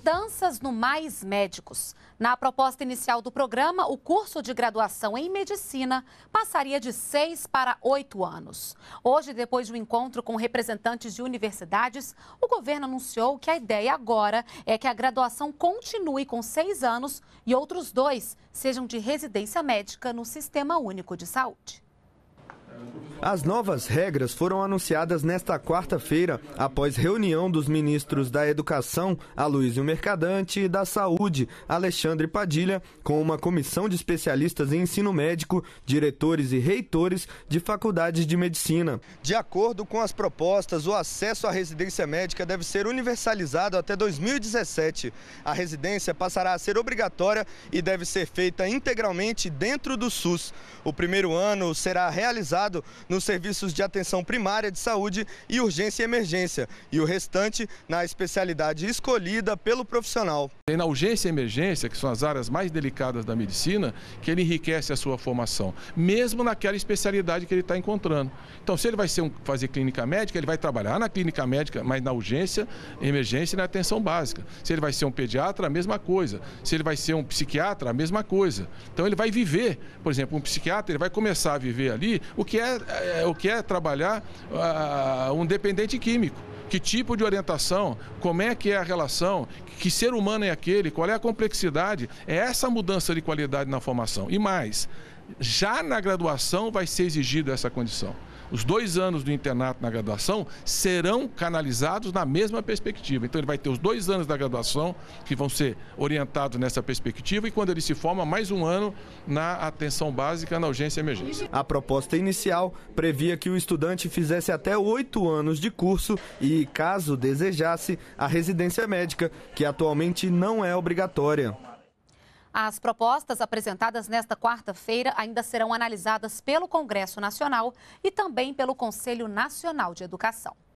mudanças no Mais Médicos. Na proposta inicial do programa, o curso de graduação em medicina passaria de seis para oito anos. Hoje, depois de um encontro com representantes de universidades, o governo anunciou que a ideia agora é que a graduação continue com seis anos e outros dois sejam de residência médica no Sistema Único de Saúde. As novas regras foram anunciadas nesta quarta-feira, após reunião dos ministros da Educação, Aloysio Mercadante, e da Saúde, Alexandre Padilha, com uma comissão de especialistas em ensino médico, diretores e reitores de faculdades de medicina. De acordo com as propostas, o acesso à residência médica deve ser universalizado até 2017. A residência passará a ser obrigatória e deve ser feita integralmente dentro do SUS. O primeiro ano será realizado nos serviços de atenção primária de saúde e urgência e emergência, e o restante na especialidade escolhida pelo profissional. É na urgência e emergência, que são as áreas mais delicadas da medicina, que ele enriquece a sua formação, mesmo naquela especialidade que ele está encontrando. Então, se ele vai um, fazer clínica médica, ele vai trabalhar na clínica médica, mas na urgência, emergência e na atenção básica. Se ele vai ser um pediatra, a mesma coisa. Se ele vai ser um psiquiatra, a mesma coisa. Então, ele vai viver, por exemplo, um psiquiatra, ele vai começar a viver ali o que é é, é o que é trabalhar uh, um dependente químico que tipo de orientação, como é que é a relação, que ser humano é aquele, qual é a complexidade. É essa mudança de qualidade na formação. E mais, já na graduação vai ser exigida essa condição os dois anos do internato na graduação serão canalizados na mesma perspectiva. Então, ele vai ter os dois anos da graduação que vão ser orientados nessa perspectiva e, quando ele se forma, mais um ano na atenção básica, na urgência e emergência. A proposta inicial previa que o estudante fizesse até oito anos de curso e, caso desejasse, a residência médica, que atualmente não é obrigatória. As propostas apresentadas nesta quarta-feira ainda serão analisadas pelo Congresso Nacional e também pelo Conselho Nacional de Educação.